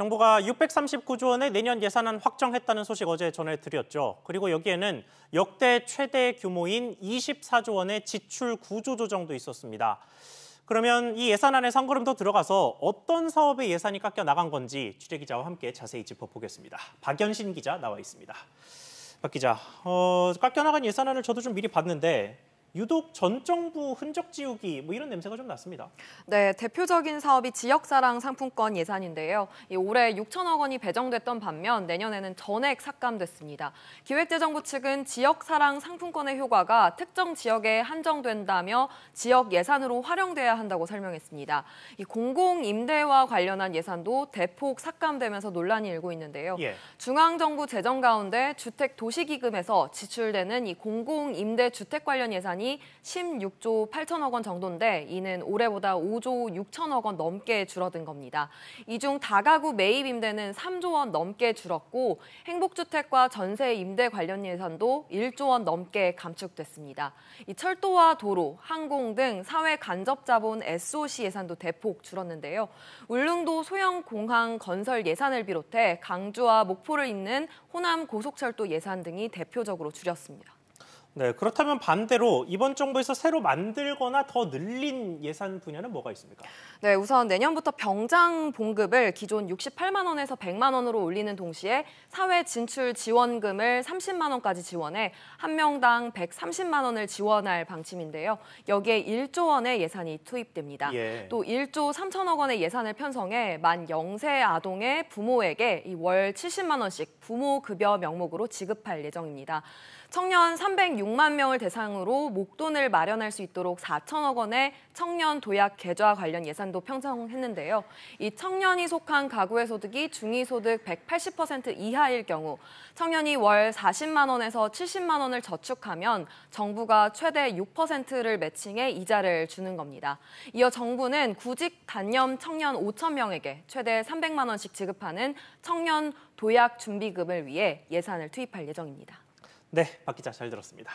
정부가 639조 원의 내년 예산안 확정했다는 소식 어제 전해드렸죠. 그리고 여기에는 역대 최대 규모인 24조 원의 지출 구조 조정도 있었습니다. 그러면 이 예산안에 한 걸음 도 들어가서 어떤 사업의 예산이 깎여 나간 건지 취재 기자와 함께 자세히 짚어보겠습니다. 박연신 기자 나와 있습니다. 박 기자, 어, 깎여 나간 예산안을 저도 좀 미리 봤는데 유독 전 정부 흔적 지우기 뭐 이런 냄새가 좀 났습니다. 네, 대표적인 사업이 지역사랑 상품권 예산인데요. 올해 6천억 원이 배정됐던 반면 내년에는 전액 삭감됐습니다. 기획재정부 측은 지역사랑 상품권의 효과가 특정 지역에 한정된다며 지역 예산으로 활용돼야 한다고 설명했습니다. 이 공공임대와 관련한 예산도 대폭 삭감되면서 논란이 일고 있는데요. 예. 중앙정부 재정 가운데 주택도시기금에서 지출되는 이 공공임대 주택 관련 예산이 예산이 16조 8천억 원 정도인데 이는 올해보다 5조 6천억 원 넘게 줄어든 겁니다. 이 중 다가구 매입 임대는 3조 원 넘게 줄었고 행복주택과 전세 임대 관련 예산도 1조 원 넘게 감축됐습니다. 이 철도와 도로, 항공 등 사회 간접 자본 SOC 예산도 대폭 줄었는데요. 울릉도 소형 공항 건설 예산을 비롯해 강주와 목포를 잇는 호남 고속철도 예산 등이 대표적으로 줄였습니다. 네, 그렇다면 반대로 이번 정부에서 새로 만들거나 더 늘린 예산 분야는 뭐가 있습니까? 네, 우선 내년부터 병장 봉급을 기존 68만 원에서 100만 원으로 올리는 동시에 사회 진출 지원금을 30만 원까지 지원해 한 명당 130만 원을 지원할 방침인데요. 여기에 1조 원의 예산이 투입됩니다. 예. 또 1조 3천억 원의 예산을 편성해 만 0세 아동의 부모에게 이 월 70만 원씩 부모 급여 명목으로 지급할 예정입니다. 청년 3 6 6만 명을 대상으로 목돈을 마련할 수 있도록 4천억 원의 청년 도약 계좌 관련 예산도 편성했는데요. 이 청년이 속한 가구의 소득이 중위소득 180% 이하일 경우 청년이 월 40만 원에서 70만 원을 저축하면 정부가 최대 6%를 매칭해 이자를 주는 겁니다. 이어 정부는 구직 단념 청년 5천 명에게 최대 300만 원씩 지급하는 청년 도약 준비금을 위해 예산을 투입할 예정입니다. 네, 박 기자 잘 들었습니다.